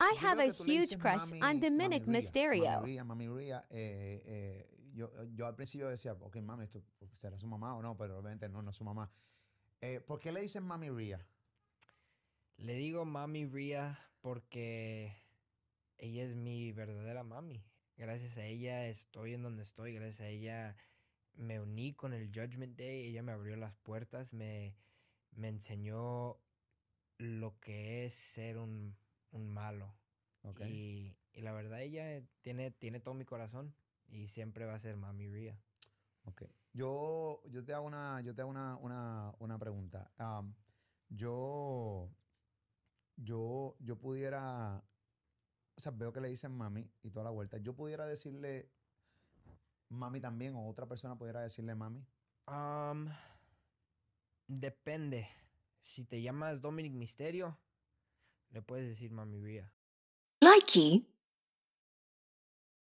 I have a huge crush on Dominic Mysterio. Mami eh, eh, yo, yo, al principio decía, ok, mami, esto pues, será su mamá o no, pero obviamente no, no es su mamá. Eh, ¿Por qué le dicen mami Ria? Le digo mami Ria porque ella es mi verdadera mami. Gracias a ella estoy en donde estoy, gracias a ella me uní con el Judgment Day, ella me abrió las puertas, me, me enseñó lo que es ser un un malo. Okay. Y, la verdad, ella tiene, tiene todo mi corazón y siempre va a ser Mami Ria. Ok. Yo, yo te hago una, yo te hago una, una, pregunta. yo, yo, yo pudiera, o sea, veo que le dicen mami y toda la vuelta. Yo pudiera decirle mami también o otra persona pudiera decirle mami. depende. Si te llamas Dominic Misterio, le puedes decir mami vía. Likey